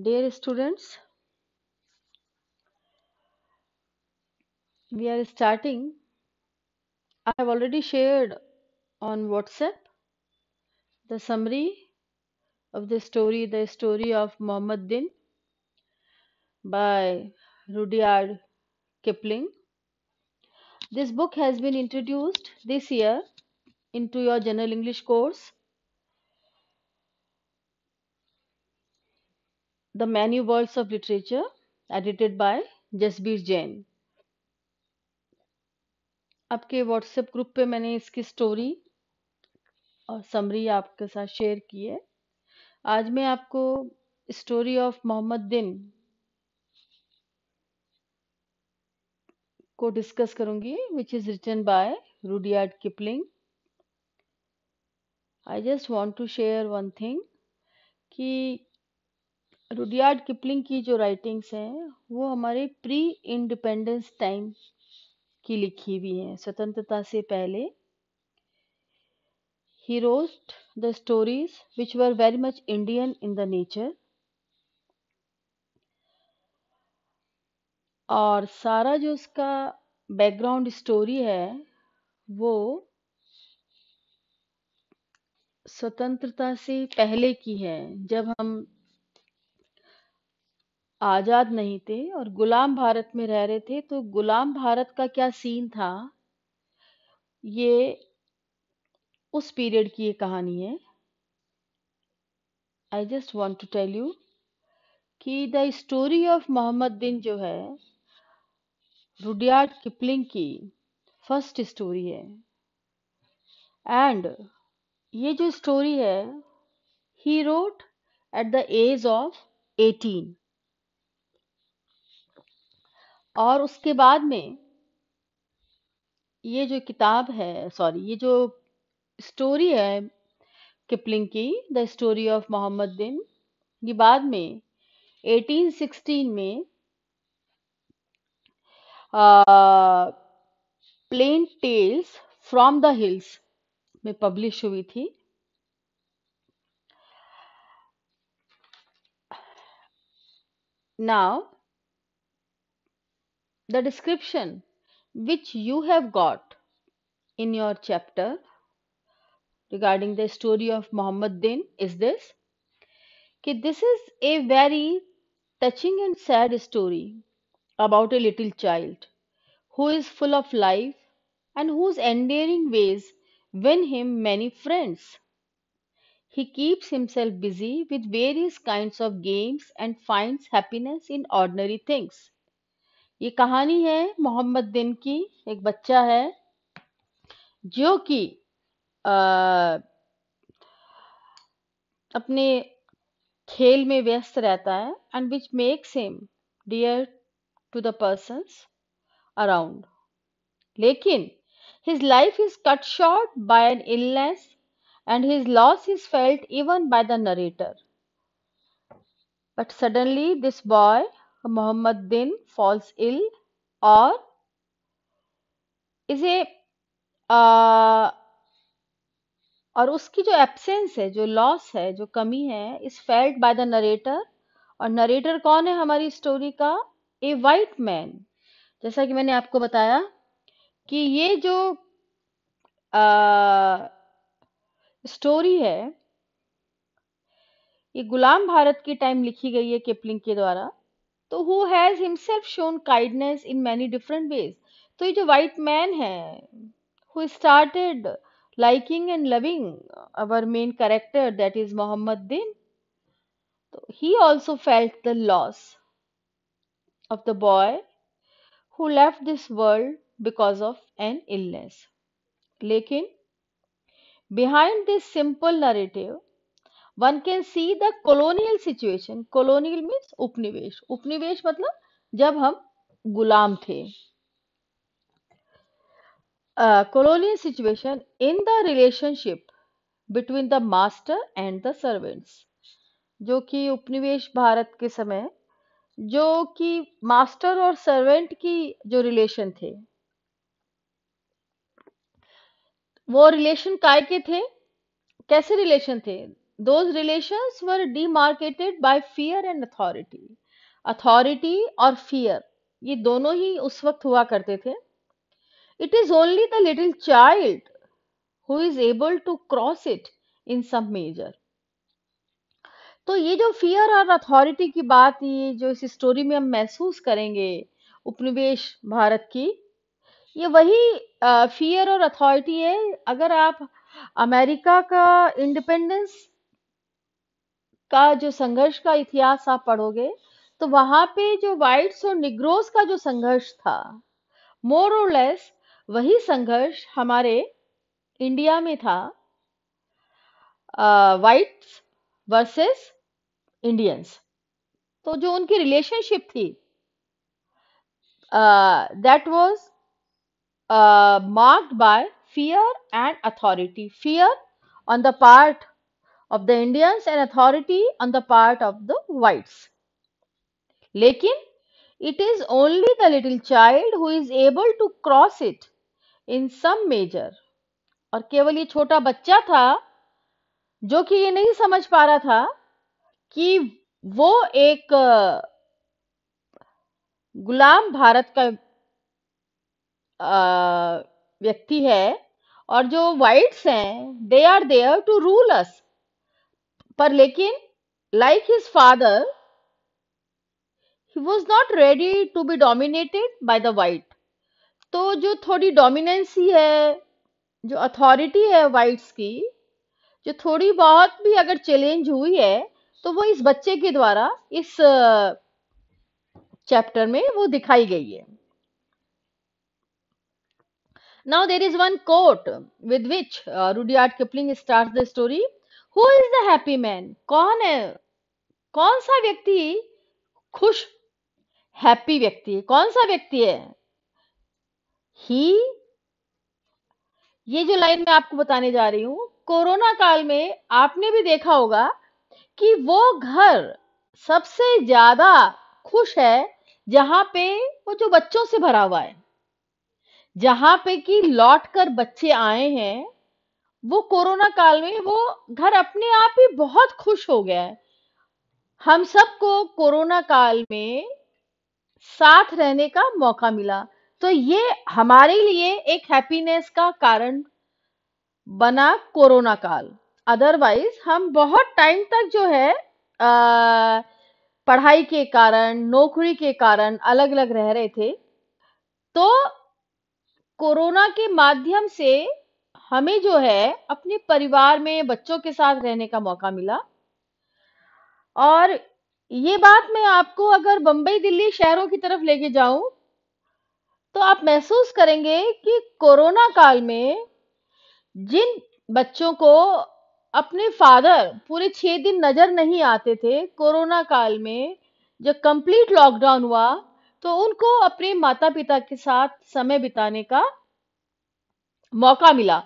Dear students, we are starting. I have already shared on WhatsApp the summary of the story, the story of Muhammad Din by Rudyard Kipling. This book has been introduced this year into your General English course The Many Worlds of Literature, edited by Jasbir Jain आपके WhatsApp group पे मैंने इसकी story और summary आपके साथ share की है आज मैं आपको स्टोरी ऑफ मोहम्मद दिन को डिस्कस करूंगी which is written by Rudyard Kipling I just want to share one thing कि रुडियार्ड किपलिंग की जो राइटिंग्स हैं वो हमारे प्री इंडिपेंडेंस टाइम की लिखी हुई हैं स्वतंत्रता से पहले he wrote the stories which were very much indian in the और सारा जो उसका बैकग्राउंड स्टोरी है वो स्वतंत्रता से पहले की है जब हम आज़ाद नहीं थे और गुलाम भारत में रह रहे थे तो गुलाम भारत का क्या सीन था ये उस पीरियड की ये कहानी है I just want to tell you कि the story of Mohammad Din जो है रुडियार्ड किपलिंग की फर्स्ट स्टोरी है एंड ये जो स्टोरी है he wrote at the age of eighteen और उसके बाद में ये जो किताब है सॉरी ये जो स्टोरी है किपलिंग की the story of Mohammad Bin ये बाद में 1816 में plain tales from the hills में पब्लिश हुई थी now the description which you have got in your chapter regarding the story of Muhammad Din is this okay, this is a very touching and sad story about a little child who is full of life and whose endearing ways win him many friends. He keeps himself busy with various kinds of games and finds happiness in ordinary things. ये कहानी है मोहम्मद दिन की एक बच्चा है जो कि अपने खेल में व्यस्त रहता है and which makes him dear to the person around लेकिन his life is cut short by an illness and his loss is felt even by the narrator but suddenly this boy Mohammad Bin falls ill और इसे आ, और उसकी जो absence है जो loss है जो कमी है is felt by the narrator और नरेटर कौन है हमारी स्टोरी का ए वाइट मैन जैसा कि मैंने आपको बताया कि ये जो आ, स्टोरी है ये गुलाम भारत की टाइम लिखी गई है किपलिंग के द्वारा तो who has himself shown kindness in many different ways तो ये जो वाइट मैन है who started liking and loving our main character that is Mohammad Din तो he also felt the loss of the boy who left this world because of an illness लेकिन behind this simple narrative one can see the colonial situation colonial means उपनिवेश उपनिवेश मतलब जब हम गुलाम थे colonial situation in the relationship between the master and the servants जो कि उपनिवेश भारत के समय जो कि मास्टर और सर्वेंट की जो रिलेशन थे वो रिलेशन काय के थे कैसे रिलेशन थे those relations were demarcated by fear and authority authority or fear ये दोनों ही उस वक्त हुआ करते थे it is only the little child who is able to cross it in some measure तो ये जो फियर और अथॉरिटी की बात ये जो इस स्टोरी में हम महसूस करेंगे उपनिवेश भारत की ये वही फियर और अथॉरिटी है अगर आप अमेरिका का इंडिपेंडेंस का जो संघर्ष का इतिहास आप पढ़ोगे तो वहां पे जो वाइट्स और निग्रोस का जो संघर्ष था मोर और लेस वही संघर्ष हमारे इंडिया में था वाइट्स वर्सेस इंडियंस तो जो उनकी रिलेशनशिप थी that was marked by fear and authority fear on the part of the Indians and authority on the part of the whites. Lekin, it is only the little child who is able to cross it in some measure. और केवल ये छोटा बच्चा था जो कि ये नहीं समझ पा रहा था कि वो एक गुलाम भारत का व्यक्ति है और जो वाइट्स हैं they are there to rule us पर लेकिन like his father he was not ready to be dominated by the white तो जो थोड़ी डोमिनेंसी है जो अथॉरिटी है वाइट्स की जो थोड़ी बहुत भी अगर चैलेंज हुई है तो वो इस बच्चे के द्वारा इस चैप्टर में वो दिखाई गई है now there is one quote with which Rudyard Kipling start the story who is the happy man कौन है कौन सा व्यक्ति खुश हैप्पी व्यक्ति कौन सा व्यक्ति है ही ये जो लाइन मैं आपको बताने जा रही हूं कोरोना काल में आपने भी देखा होगा कि वो घर सबसे ज्यादा खुश है जहां पे वो जो बच्चों से भरा हुआ है जहां पे कि लौट कर बच्चे आए हैं वो कोरोना काल में वो घर अपने आप ही बहुत खुश हो गया है हम सबको कोरोना काल में साथ रहने का मौका मिला तो ये हमारे लिए एक हैप्पीनेस का कारण बना कोरोना काल अदरवाइज हम बहुत टाइम तक जो है आ, पढ़ाई के कारण नौकरी के कारण अलग अलग रह रहे थे तो कोरोना के माध्यम से हमें जो है अपने परिवार में बच्चों के साथ रहने का मौका मिला और ये बात मैं आपको अगर बम्बई दिल्ली शहरों की तरफ लेके जाऊं तो आप महसूस करेंगे कि कोरोना काल में जिन बच्चों को अपने फादर पूरे छह दिन नज़र नहीं आते थे कोरोना काल में जब कंप्लीट लॉकडाउन हुआ तो उनको अपने माता पिता के साथ समय बिताने का मौका मिला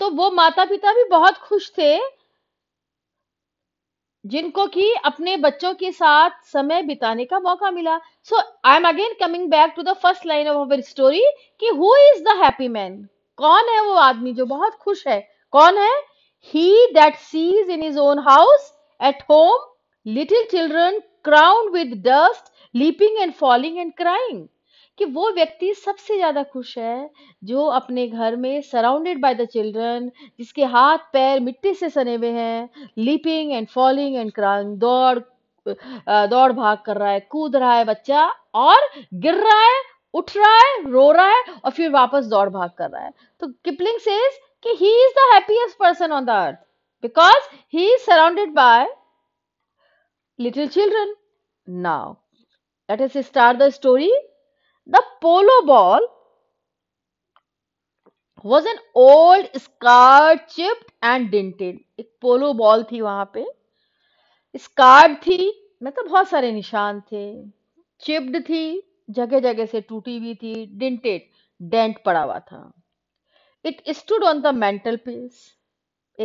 तो वो माता पिता भी बहुत खुश थे जिनको कि अपने बच्चों के साथ समय बिताने का मौका मिला so I am again coming back to the first line of our story कि who is the happy man कौन है वो आदमी जो बहुत खुश है कौन है he that sees in his own house at home little children crowned with dust leaping and falling and crying कि वो व्यक्ति सबसे ज़्यादा खुश है जो अपने घर में सराउंडेड बाय द चिल्ड्रन जिसके हाथ पैर मिट्टी से सने हुए हैं leaping and falling and crying दौड़ दौड़ भाग कर रहा है कूद रहा है बच्चा और गिर रहा है उठ रहा है रो रहा है और फिर वापस दौड़ भाग कर रहा है तो किपलिंग सेज कि he is the happiest person on the earth because he is surrounded by little children now let us start the story The polo ball was an old scar chipped and dented एक polo ball थी वहां पे scar थी मतलब बहुत सारे निशान थे चिप्ड थी जगह जगह से टूटी हुई थी डेंटेड डेंट पड़ा हुआ था it stood on the mantel piece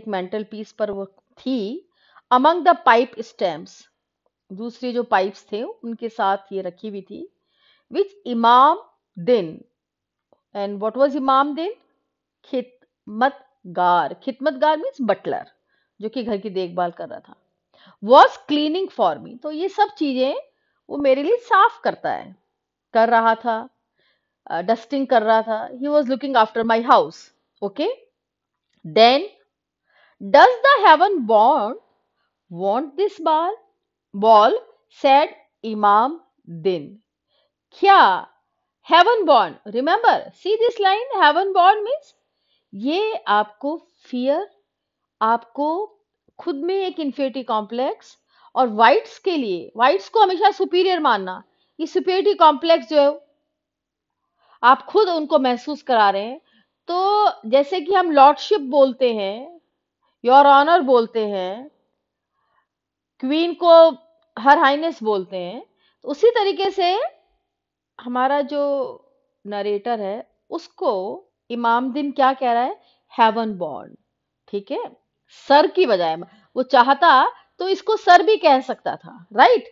एक मेंटल पीस पर वो थी अमंग द पाइप स्टेम्स दूसरे जो पाइप्स थे उनके साथ ये रखी हुई थी which Imam Din and what was Imam Din? Khidmatgar. Khidmatgar means butler जो कि घर की देखभाल कर रहा था वॉज क्लीनिंग फॉर मी तो ये सब चीजें वो मेरे लिए साफ करता है कर रहा था डस्टिंग कर रहा था he was looking after my house okay then does the heaven बॉन्ड want this ball ball said Imam Din क्या heaven born remember see this line heaven born means ये आपको फियर आपको खुद में एक इन्फेटी कॉम्प्लेक्स और वाइट्स के लिए वाइट्स को हमेशा सुपीरियर मानना ये सुपीरियरिटी कॉम्प्लेक्स जो है आप खुद उनको महसूस करा रहे हैं तो जैसे कि हम लॉर्डशिप बोलते हैं योर ऑनर बोलते हैं क्वीन को हर हाइनेस बोलते हैं तो उसी तरीके से हमारा जो नरेटर है उसको इमाम दिन क्या कह रहा है हेवन बॉर्न ठीक है सर की बजाय वो चाहता तो इसको सर भी कह सकता था right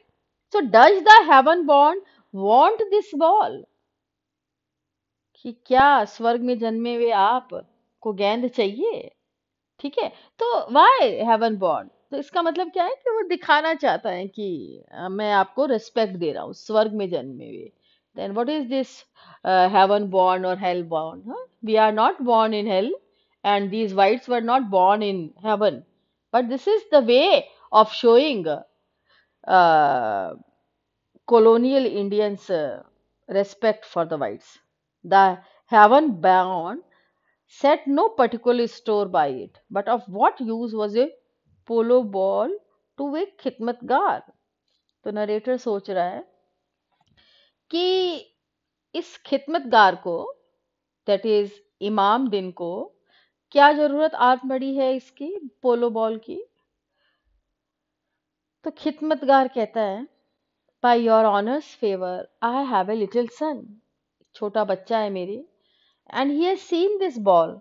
so does the heaven born want this ball कि क्या स्वर्ग में जन्मे हुए आप को गेंद चाहिए ठीक है तो वाई हेवन बॉर्न तो इसका मतलब क्या है कि वो दिखाना चाहता है कि मैं आपको रिस्पेक्ट दे रहा हूँ स्वर्ग में जन्मे हुए Then what is this uh, heaven born or hell born? Huh? We are not born in hell and these whites were not born in heaven. But this is the way of showing uh, colonial Indians' uh, respect for the whites. The heaven born set no particular store by it, but of what use was a polo ball to a khidmatgar? तो narrator सोच रहा है कि इस खिदमतगार को that is इमाम दिन को क्या जरूरत आज पड़ी है इसकी पोलो बॉल की तो खिदमतगार कहता है by your honour's favour I have a little son छोटा बच्चा है मेरी and he has seen this ball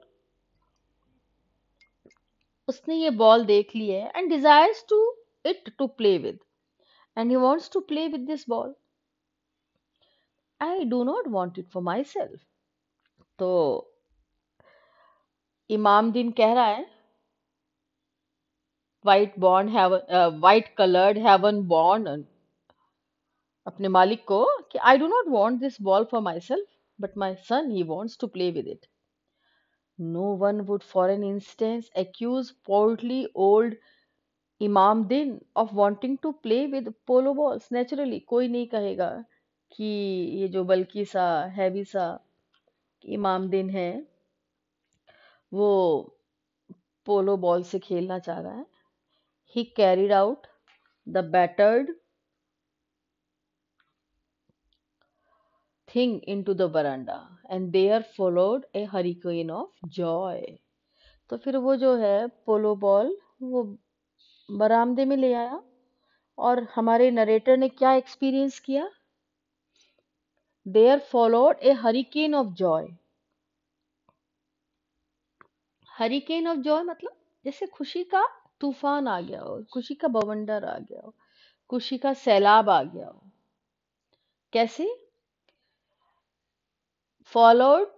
उसने ये बॉल देख ली है and desires to it to play with and he wants to play with this ball I do not want it for myself. तो इमाम दिन कह रहा है white born heaven white coloured heaven born अपने मालिक को कि I do not want this ball for myself but my son he wants to play with it no one would for an instance accuse portly old Imam Din of wanting to play with polo balls naturally कोई नहीं कहेगा कि ये जो बल्कि सा heavy सा इमाम दिन है वो पोलो बॉल से खेलना चाह रहा है he carried out the battered thing into the veranda and are followed a hurricane of joy तो फिर वो जो है पोलो बॉल वो बरामदे में ले आया और हमारे नरेटर ने क्या एक्सपीरियंस किया There followed a hurricane of joy. Hurricane of joy मतलब जैसे खुशी का तूफान आ गया हो खुशी का बवंडर आ गया हो खुशी का सैलाब आ गया हो कैसे followed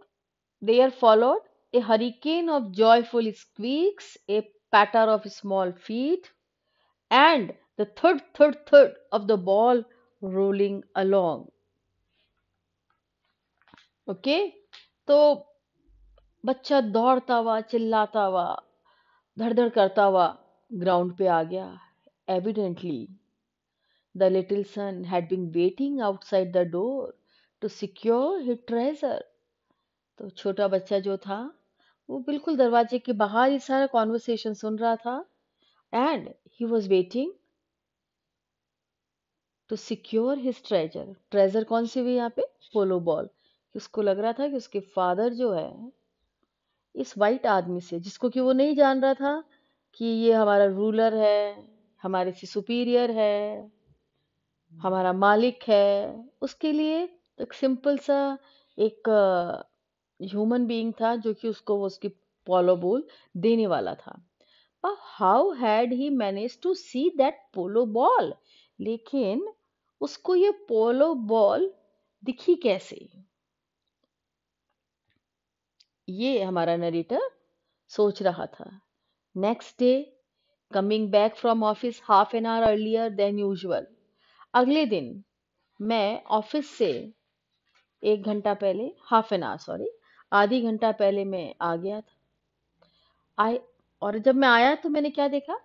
there followed a hurricane of joyful स्क्वीक्स A पैटर of small feet and the third third third of the ball rolling along okay तो बच्चा दौड़ता हुआ चिल्लाता हुआ धड़धड़ करता हुआ ग्राउंड पे आ गया evidently the little son had been waiting outside the door to secure hit treasure तो छोटा बच्चा जो था वो बिल्कुल दरवाजे के बाहर ही सारा कॉन्वर्सेशन सुन रहा था and he was waiting to secure his treasure treasure कौन सी हुई यहाँ पे पोलो बॉल उसको लग रहा था कि उसके फादर जो है इस वाइट आदमी से जिसको कि वो नहीं जान रहा था कि ये हमारा रूलर है हमारे से सुपीरियर है हमारा मालिक है उसके लिए एक सिंपल सा एक ह्यूमन बीइंग था जो कि उसको वो उसकी पोलो बॉल देने वाला था how had he manage to see that polo ball लेकिन उसको ये पोलो बॉल दिखी कैसे ये हमारा नरेटर सोच रहा था next day coming back from office half an hour earlier than usual अगले दिन मैं ऑफिस से एक घंटा पहले हाफ एन आवर सॉरी आधी घंटा पहले मैं आ गया था आई और जब मैं आया तो मैंने क्या देखा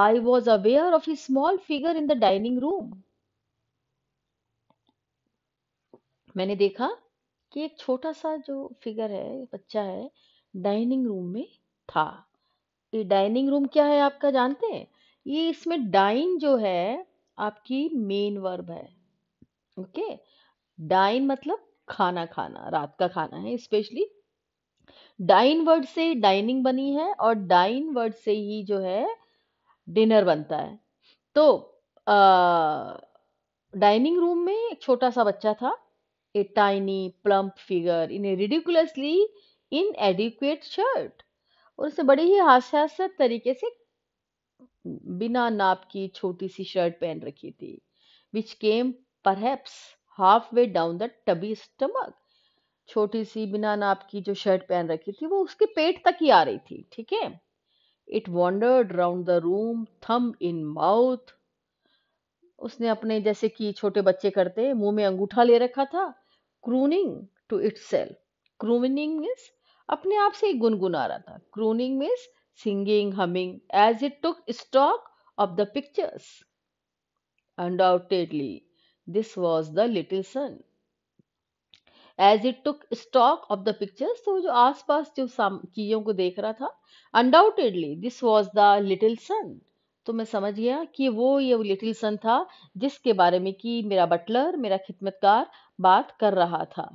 I was aware of a small figure in the dining room मैंने देखा कि एक छोटा सा जो फिगर है बच्चा है डाइनिंग रूम में था ये डाइनिंग रूम क्या है आपका जानते हैं ये इसमें डाइन जो है आपकी मेन वर्ब है ओके डाइन मतलब खाना खाना रात का खाना है स्पेशली डाइन वर्ड से डाइनिंग बनी है और डाइन वर्ड से ही जो है डिनर बनता है तो डाइनिंग रूम में एक छोटा सा बच्चा था a tiny, plump figure in a ridiculously inadequate shirt. और उसे बड़े ही हास्यास्पद तरीके से बिना नाप की छोटी सी शर्ट पहन रखी थी which came perhaps half way down the tubby stomach छोटी सी बिना नाप की जो शर्ट पहन रखी थी वो उसके पेट तक ही आ रही थी ठीक है it wandered round the room thumb in mouth उसने अपने जैसे कि छोटे बच्चे करते मुंह में अंगूठा ले रखा था crooning to itself crooning means अपने आप से ही गुनगुना रहा था crooning means singing humming as it took stock of the pictures undoubtedly this was the little son as it took stock of the pictures तो जो आस पास जो चीजों को देख रहा था undoubtedly this was the little son तो मैं समझ गया कि वो ये लिटिल सन था जिसके बारे में कि मेरा बटलर मेरा खिदमतकार बात कर रहा था